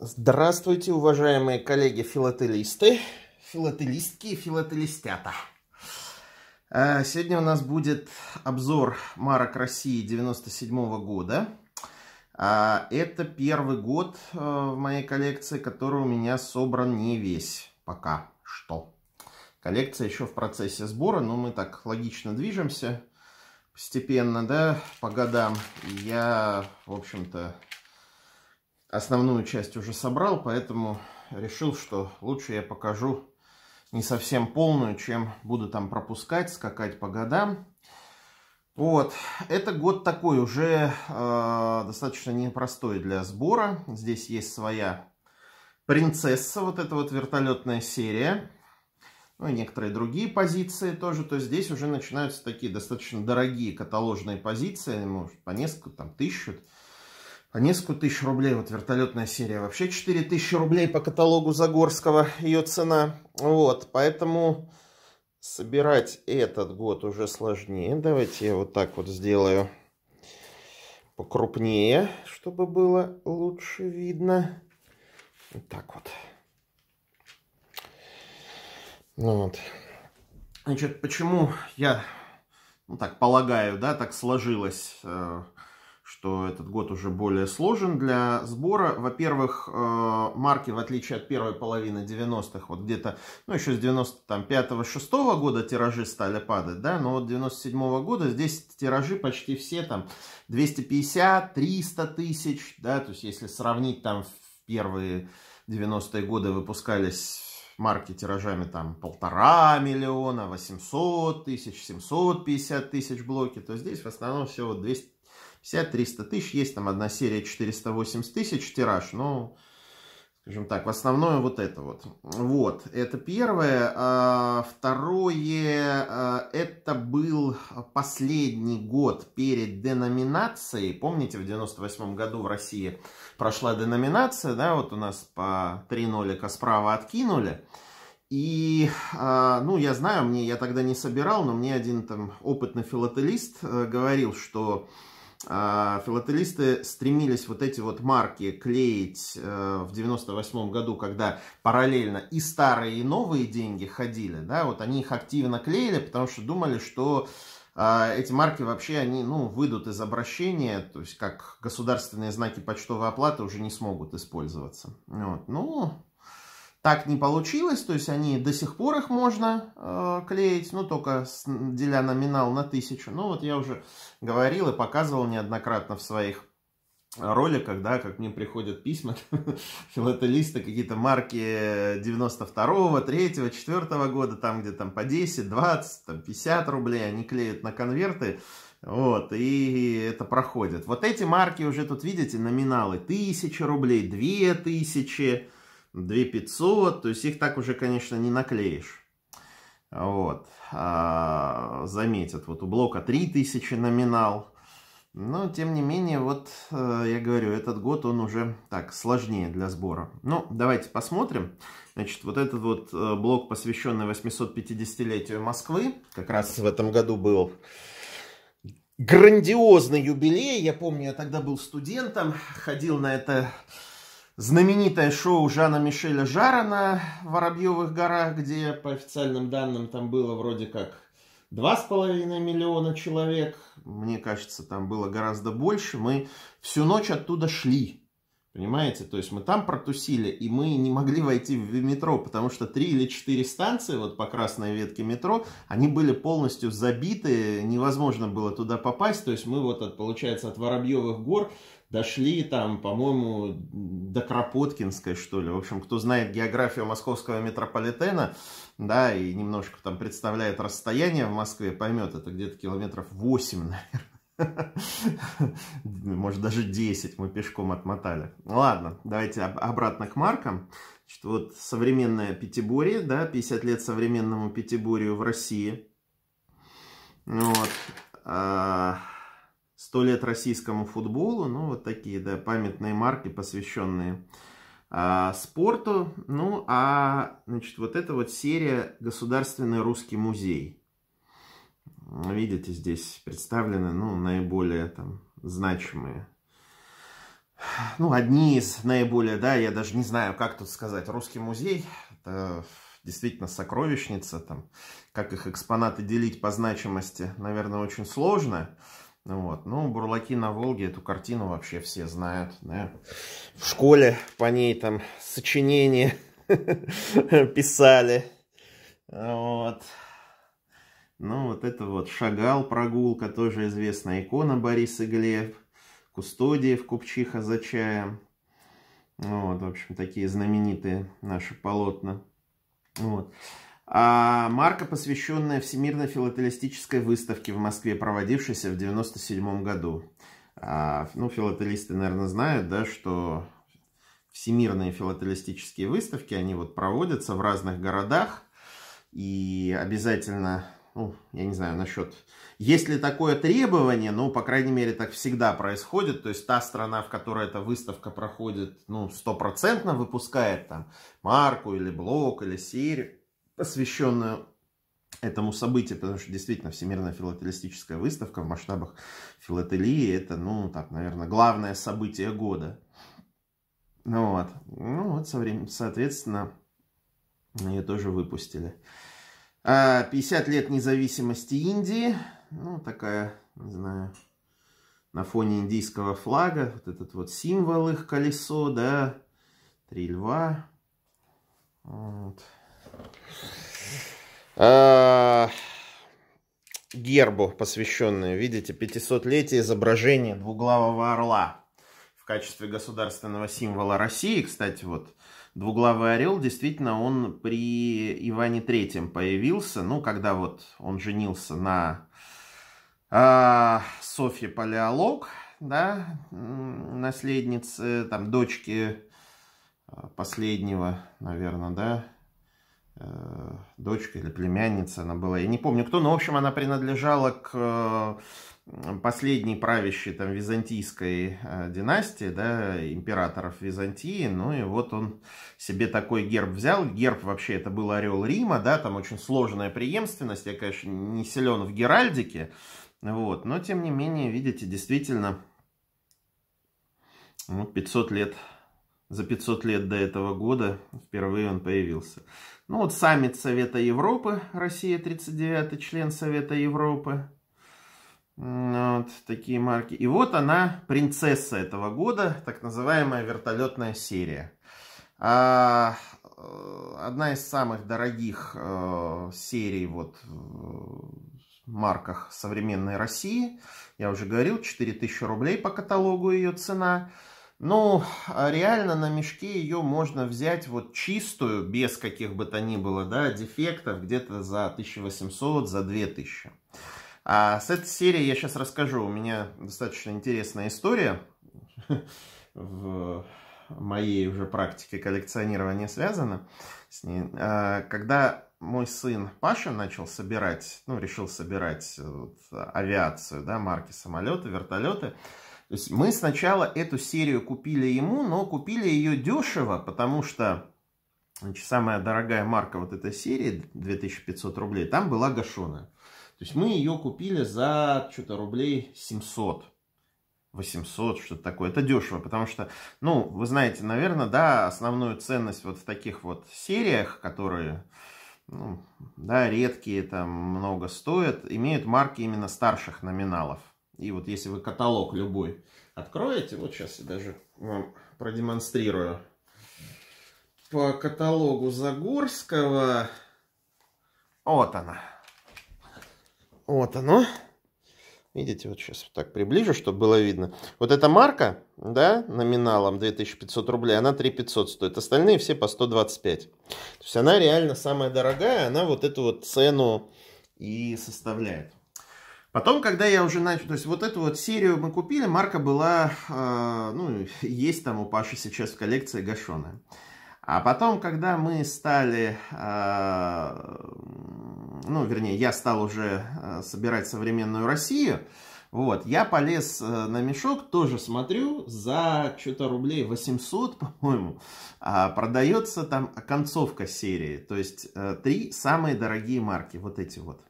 Здравствуйте, уважаемые коллеги-филателисты, филателистки и филателистята. Э, сегодня у нас будет обзор марок России 97 года. Э, это первый год э, в моей коллекции, который у меня собран не весь пока что. Коллекция еще в процессе сбора, но мы так логично движемся постепенно, да, по годам. Я, в общем-то, основную часть уже собрал, поэтому решил, что лучше я покажу не совсем полную, чем буду там пропускать, скакать по годам. Вот, это год такой уже э, достаточно непростой для сбора. Здесь есть своя принцесса, вот эта вот вертолетная серия. Ну и некоторые другие позиции тоже. То есть здесь уже начинаются такие достаточно дорогие каталожные позиции, может по несколько, там, тысячу по а несколько тысяч рублей. Вот вертолетная серия вообще 4 тысячи рублей по каталогу Загорского ее цена. Вот, поэтому собирать этот год уже сложнее. Давайте я вот так вот сделаю покрупнее, чтобы было лучше видно. Вот так вот. Ну вот. Значит, почему я, ну так полагаю, да, так сложилось... Э, что этот год уже более сложен для сбора. Во-первых, э, марки, в отличие от первой половины 90-х, вот где-то, ну, еще с 95-6 года тиражи стали падать, да, но вот 97-го года здесь тиражи почти все там 250-300 тысяч, да, то есть если сравнить там в первые 90-е годы выпускались марки тиражами там полтора миллиона, 800 тысяч, 750 тысяч блоки, то здесь в основном все вот 200 50-300 тысяч, есть там одна серия 480 тысяч тираж, но, ну, скажем так, в основном вот это вот. Вот, это первое. А, второе, а, это был последний год перед деноминацией. Помните, в 98 году в России прошла деноминация, да, вот у нас по три нолика справа откинули. И, а, ну, я знаю, мне, я тогда не собирал, но мне один там опытный филателист э, говорил, что а, филателисты стремились вот эти вот марки клеить э, в 98 году, когда параллельно и старые, и новые деньги ходили, да, вот они их активно клеили, потому что думали, что а, эти марки вообще, они, ну, выйдут из обращения, то есть как государственные знаки почтовой оплаты уже не смогут использоваться. Вот. Ну, так не получилось, то есть они до сих пор их можно э, клеить, ну только с, деля номинал на тысячу. Ну вот я уже говорил и показывал неоднократно в своих роликах, да, как мне приходят письма, филателисты, какие-то марки 92-го, 3-го, 4 года, там где там по 10, 20, там 50 рублей, они клеят на конверты, вот, и это проходит. Вот эти марки уже тут, видите, номиналы 1000 рублей, 2000 рублей 2500, то есть их так уже, конечно, не наклеишь. Вот, а, заметят, вот у блока 3000 номинал, но, тем не менее, вот, э, я говорю, этот год он уже так сложнее для сбора. Ну, давайте посмотрим. Значит, вот этот вот э, блок, посвященный 850-летию Москвы, как раз в этом году был грандиозный юбилей. Я помню, я тогда был студентом, ходил на это знаменитое шоу Жана Мишеля Жара на Воробьевых горах, где, по официальным данным, там было вроде как 2,5 миллиона человек. Мне кажется, там было гораздо больше. Мы всю ночь оттуда шли. Понимаете? То есть мы там протусили, и мы не могли войти в метро, потому что три или четыре станции вот по красной ветке метро, они были полностью забиты, невозможно было туда попасть. То есть мы вот, от, получается, от Воробьевых гор дошли там, по-моему, до Кропоткинской, что ли. В общем, кто знает географию московского метрополитена, да, и немножко там представляет расстояние в Москве, поймет, это где-то километров 8, наверное. Может, даже 10 мы пешком отмотали. Ладно, давайте обратно к маркам. Значит, вот современное Пятибурье, да, 50 лет современному Пятибурью в России. Вот. А, сто лет российскому футболу. Ну, вот такие, да, памятные марки, посвященные а, спорту. Ну, а, значит, вот эта вот серия «Государственный русский музей». Видите, здесь представлены, ну, наиболее там значимые ну, одни из наиболее, да, я даже не знаю, как тут сказать, русский музей, это действительно сокровищница, там, как их экспонаты делить по значимости, наверное, очень сложно, вот. Ну, бурлаки на Волге, эту картину вообще все знают. Да? В школе по ней там сочинения писали. Вот. Ну, вот это вот Шагал прогулка, тоже известная икона Бориса Глеб. Кустодиев Купчиха за чаем. Ну, вот, в общем, такие знаменитые наши полотна. Вот. А марка, посвященная Всемирной филателистической выставке в Москве, проводившейся в 1997 году. А, ну, филателисты, наверное, знают, да, что всемирные филателистические выставки, они вот проводятся в разных городах. И обязательно, ну, я не знаю насчет, есть ли такое требование, ну, по крайней мере, так всегда происходит. То есть та страна, в которой эта выставка проходит, ну, стопроцентно выпускает там марку или блок или серию посвященную этому событию, потому что действительно Всемирная филателистическая выставка в масштабах филателии это, ну, так, наверное, главное событие года. Ну вот, ну вот, со временем, соответственно, ее тоже выпустили. 50 а, лет независимости Индии, ну, такая, не знаю, на фоне индийского флага, вот этот вот символ их колесо, да, три льва, вот. А, гербу посвященную, видите, 500-летие изображения двуглавого орла в качестве государственного символа России. Кстати, вот двуглавый орел, действительно, он при Иване Третьем появился, ну, когда вот он женился на а, Софье Палеолог, да, наследнице, там, дочки а, последнего, наверное, да, Э, дочка или племянница она была, я не помню кто, но, в общем, она принадлежала к э, последней правящей там византийской э, династии, да, императоров Византии, ну и вот он себе такой герб взял, герб вообще это был орел Рима, да, там очень сложная преемственность, я, конечно, не силен в геральдике, вот, но тем не менее, видите, действительно, 500 ну, лет за 500 лет до этого года впервые он появился. Ну вот саммит Совета Европы, Россия 39-й член Совета Европы. Вот такие марки. И вот она, принцесса этого года, так называемая вертолетная серия. А, э, одна из самых дорогих э, серий вот в марках современной России. Я уже говорил, 4000 рублей по каталогу ее цена. Ну, а реально на мешке ее можно взять вот чистую, без каких бы то ни было, да, дефектов, где-то за 1800, за 2000. А с этой серии я сейчас расскажу. У меня достаточно интересная история в моей уже практике коллекционирования связана с ней. А, когда мой сын Паша начал собирать, ну, решил собирать э, вот, авиацию, да, марки самолеты, вертолеты, вертолеты, то есть мы сначала эту серию купили ему, но купили ее дешево, потому что значит, самая дорогая марка вот этой серии, 2500 рублей, там была гашеная. То есть мы ее купили за что-то рублей 700. 800, что-то такое. Это дешево, потому что, ну, вы знаете, наверное, да, основную ценность вот в таких вот сериях, которые, ну, да, редкие, там, много стоят, имеют марки именно старших номиналов. И вот если вы каталог любой откроете, вот сейчас я даже вам продемонстрирую. По каталогу Загорского, вот она. Вот оно. Видите, вот сейчас так приближу, чтобы было видно. Вот эта марка, да, номиналом 2500 рублей, она 3500 стоит. Остальные все по 125. То есть она реально самая дорогая, она вот эту вот цену и составляет. Потом, когда я уже начал, то есть вот эту вот серию мы купили, марка была, э, ну, есть там у Паши сейчас в коллекции гашеная. А потом, когда мы стали, э, ну, вернее, я стал уже э, собирать современную Россию, вот, я полез э, на мешок, тоже смотрю, за что-то рублей 800, по-моему, а продается там концовка серии, то есть э, три самые дорогие марки, вот эти вот.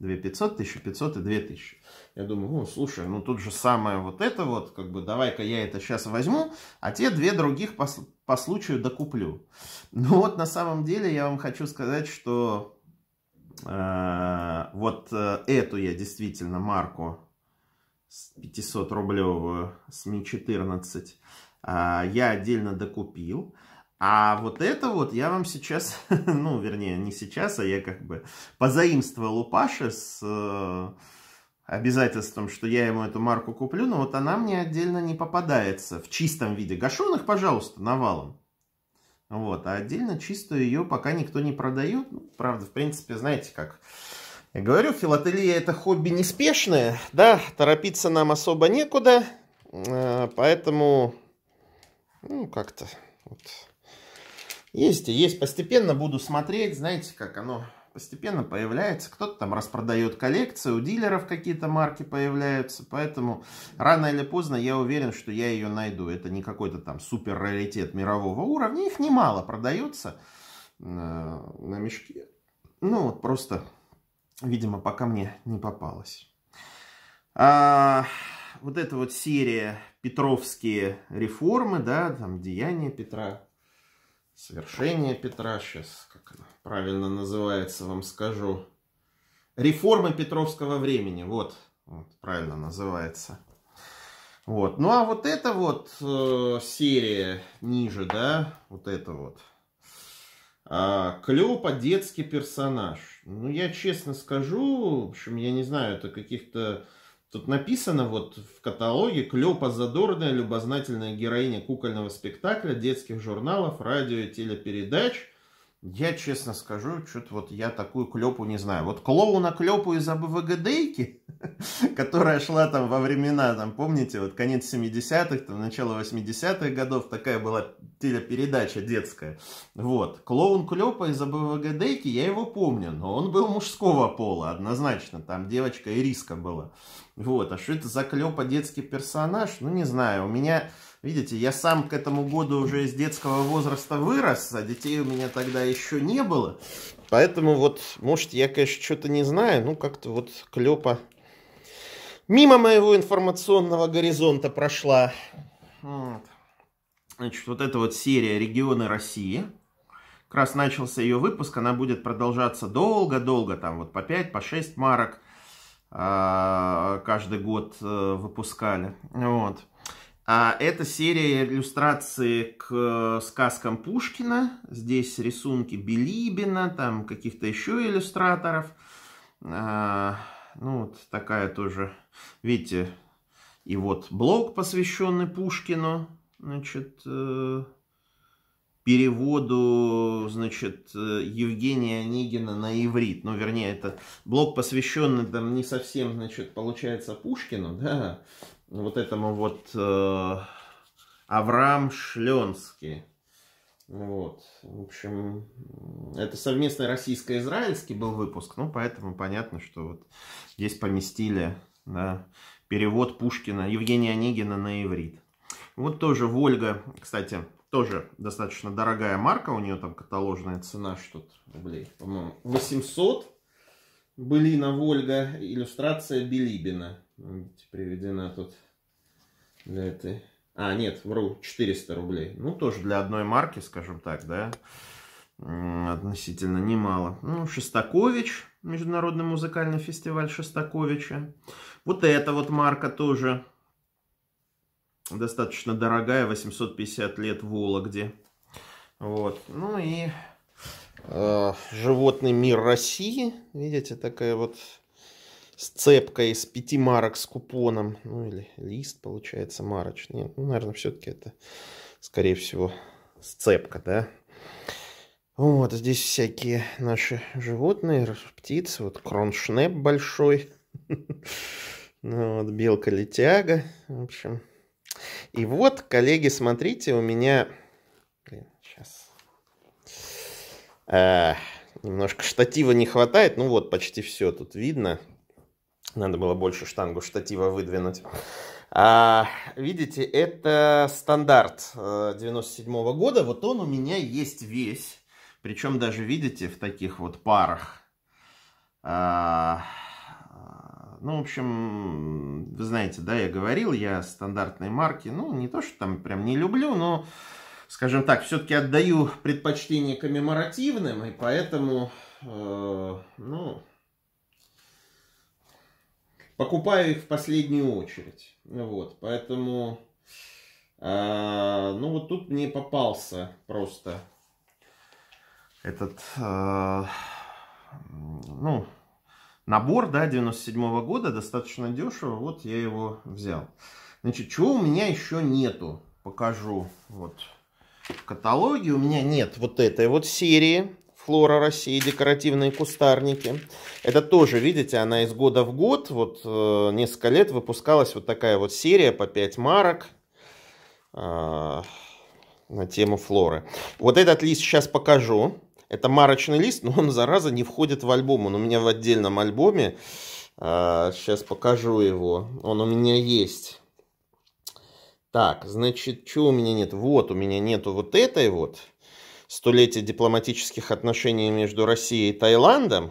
2500, 1500 и 2000. Я думаю, ну, слушай, ну тут же самое вот это вот, как бы, давай-ка я это сейчас возьму, а те две других по, по случаю докуплю. Ну вот на самом деле я вам хочу сказать, что э, вот э, эту я действительно марку 500 рублевую с Ми 14 э, а, я отдельно докупил. А вот это вот я вам сейчас, ну, вернее, не сейчас, а я как бы позаимствовал у Паши с э, обязательством, что я ему эту марку куплю, но вот она мне отдельно не попадается в чистом виде. Гашеных, пожалуйста, навалом. Вот, а отдельно чистую ее пока никто не продает. Ну, правда, в принципе, знаете как... Я говорю, филателия это хобби неспешное, да, торопиться нам особо некуда, э, поэтому, ну, как-то, вот, есть и есть. Постепенно буду смотреть, знаете, как оно постепенно появляется. Кто-то там распродает коллекцию, у дилеров какие-то марки появляются. Поэтому рано или поздно я уверен, что я ее найду. Это не какой-то там супер раритет мирового уровня. Их немало продается на, э, на мешке. Ну вот просто, видимо, пока мне не попалось. А, вот эта вот серия Петровские реформы, да, там деяния Петра Свершение Петра, сейчас как она правильно называется, вам скажу. Реформы Петровского времени, вот, вот правильно называется. Вот. Ну а вот эта вот э, серия ниже, да, вот это вот. А, Клёпа детский персонаж. Ну, я честно скажу, в общем, я не знаю, это каких-то Тут написано вот в каталоге «Клёпа задорная, любознательная героиня кукольного спектакля, детских журналов, радио и телепередач». Я честно скажу, что-то вот я такую клепу не знаю. Вот клоуна клепу из АБВГДейки, которая шла там во времена, там, помните, вот конец 70-х, там, начало 80-х годов, такая была телепередача детская. Вот, клоун клепа из АБВГДейки, я его помню, но он был мужского пола, однозначно, там девочка Ириска была. Вот, а что это за клёпа детский персонаж? Ну, не знаю, у меня, видите, я сам к этому году уже из детского возраста вырос, а детей у меня тогда еще не было. Поэтому вот, может, я, конечно, что-то не знаю, ну, как-то вот клёпа мимо моего информационного горизонта прошла. Вот. Значит, вот эта вот серия «Регионы России». Как раз начался ее выпуск, она будет продолжаться долго-долго, там вот по 5, по 6 марок – а, каждый год э, выпускали. Вот. А это серия иллюстраций к э, сказкам Пушкина. Здесь рисунки Билибина, там каких-то еще иллюстраторов. А, ну, вот такая тоже, видите, и вот блог, посвященный Пушкину. Значит, э, переводу, значит, э, Евгения Онегина на иврит. Ну, вернее, это блок, посвященный там не совсем, значит, получается, Пушкину, да, вот этому вот э, Авраам Шленский. Вот, в общем, это совместный российско-израильский был выпуск, ну, поэтому понятно, что вот здесь поместили, да, перевод Пушкина, Евгения Онегина на иврит. Вот тоже Вольга, кстати, тоже достаточно дорогая марка, у нее там каталожная цена что-то рублей, по-моему, 800. Былина Вольга, иллюстрация Билибина. Приведена тут для этой... А, нет, вру, 400 рублей. Ну, тоже для одной марки, скажем так, да, относительно немало. Ну, Шестакович, Международный музыкальный фестиваль Шестаковича. Вот эта вот марка тоже достаточно дорогая, 850 лет в Вологде. Вот. Ну и э, животный мир России. Видите, такая вот сцепка из пяти марок с купоном. Ну или лист, получается, марочный. Ну, наверное, все-таки это, скорее всего, сцепка, да? Вот здесь всякие наши животные, птицы. Вот кроншнеп большой. Ну вот белка-летяга. В общем, и вот, коллеги, смотрите, у меня... Блин, сейчас... Э, немножко штатива не хватает. Ну вот, почти все тут видно. Надо было больше штангу штатива выдвинуть. А, видите, это стандарт 97 э, -го года. Вот он у меня есть весь. Причем даже, видите, в таких вот парах. А, ну, в общем, вы знаете, да, я говорил, я стандартные марки, ну, не то, что там прям не люблю, но, скажем так, все-таки отдаю предпочтение коммеморативным, и поэтому, э, ну, покупаю их в последнюю очередь. Вот, поэтому, э, ну, вот тут мне попался просто этот, э, ну, Набор, да, 97 -го года, достаточно дешево, вот я его взял. Значит, чего у меня еще нету, покажу, вот, в каталоге у меня нет вот этой вот серии «Флора России. Декоративные кустарники». Это тоже, видите, она из года в год, вот э, несколько лет выпускалась вот такая вот серия по 5 марок э, на тему флоры. Вот этот лист сейчас покажу. Это марочный лист, но он, зараза, не входит в альбом. Он у меня в отдельном альбоме. Сейчас а, покажу его. Он у меня есть. Так, значит, что у меня нет? Вот, у меня нету вот этой вот. Столетие дипломатических отношений между Россией и Таиландом.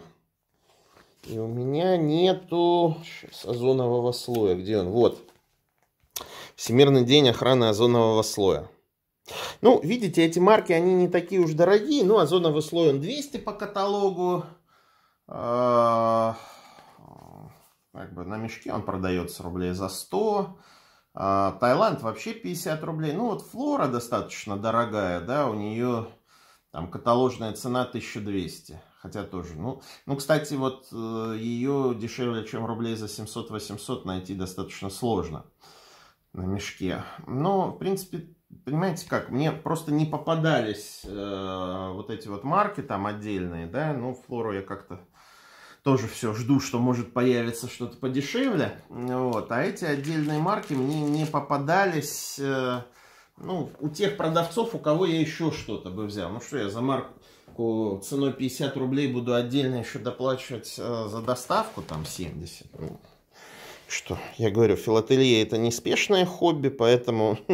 И у меня нету Сейчас, озонового слоя. Где он? Вот. Всемирный день охраны озонового слоя. Ну, видите, эти марки, они не такие уж дорогие. Ну, озоновый а слой он 200 по каталогу. А, как бы на мешке он продается рублей за 100. А, Таиланд вообще 50 рублей. Ну, вот флора достаточно дорогая, да, у нее там каталожная цена 1200. Хотя тоже, ну, ну, кстати, вот э, ее дешевле, чем рублей за 700-800 найти достаточно сложно на мешке. Но, в принципе, понимаете как, мне просто не попадались э, вот эти вот марки там отдельные, да, Ну, флору я как-то тоже все жду, что может появится что-то подешевле, вот, а эти отдельные марки мне не попадались, э, ну, у тех продавцов, у кого я еще что-то бы взял, ну что я за марку ценой 50 рублей буду отдельно еще доплачивать э, за доставку, там 70, ну, что, я говорю, филателия это неспешное хобби, поэтому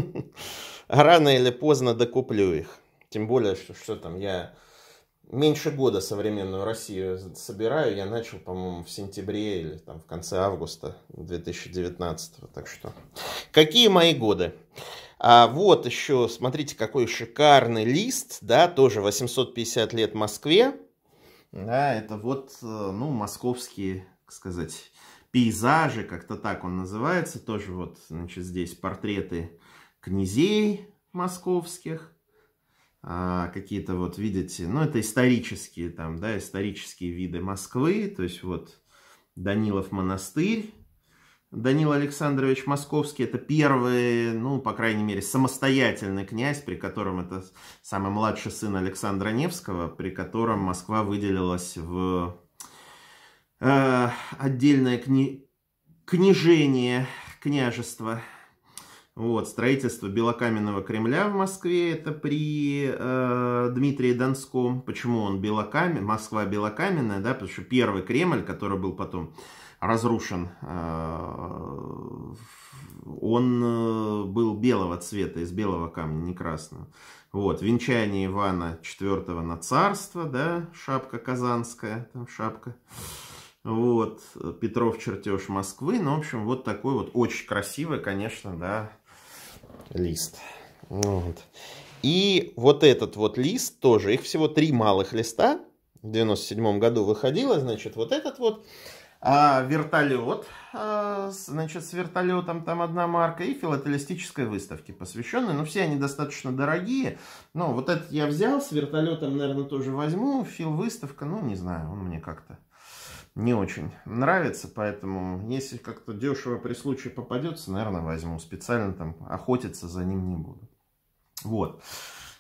рано или поздно докуплю их. Тем более, что, что там, я меньше года современную Россию собираю. Я начал, по-моему, в сентябре или там в конце августа 2019. Так что, какие мои годы? А вот еще, смотрите, какой шикарный лист, да, тоже 850 лет Москве. Да, это вот, э, ну, московские, как сказать, пейзажи, как-то так он называется. Тоже вот, значит, здесь портреты князей московских, а, какие-то вот, видите, ну, это исторические там, да, исторические виды Москвы, то есть вот Данилов монастырь, Данил Александрович Московский, это первый, ну, по крайней мере, самостоятельный князь, при котором это самый младший сын Александра Невского, при котором Москва выделилась в э, отдельное кни... княжение, княжество, вот, строительство белокаменного Кремля в Москве, это при э, Дмитрии Донском. Почему он белокамен, Москва белокаменная, да, потому что первый Кремль, который был потом разрушен, э, он э, был белого цвета, из белого камня, не красного. Вот, венчание Ивана IV на царство, да, шапка казанская, там шапка. Вот, Петров чертеж Москвы. Ну, в общем, вот такой вот, очень красивый, конечно, да, лист. Вот. И вот этот вот лист тоже, их всего три малых листа. В 97 году выходило, значит, вот этот вот а, вертолет, а, значит, с вертолетом там одна марка и филателистической выставки посвященной. Но ну, все они достаточно дорогие. Но вот этот я взял, с вертолетом, наверное, тоже возьму. Фил выставка, ну, не знаю, он мне как-то не очень нравится, поэтому если как-то дешево при случае попадется, наверное, возьму. Специально там охотиться за ним не буду. Вот.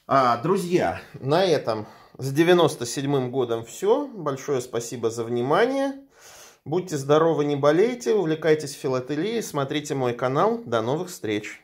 А, друзья, на этом с 97-м годом все. Большое спасибо за внимание. Будьте здоровы, не болейте, увлекайтесь филателией, смотрите мой канал. До новых встреч!